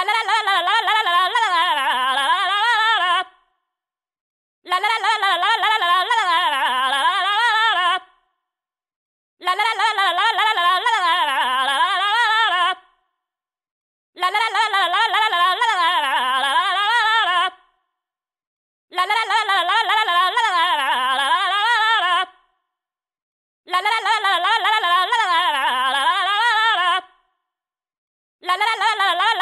la la la la la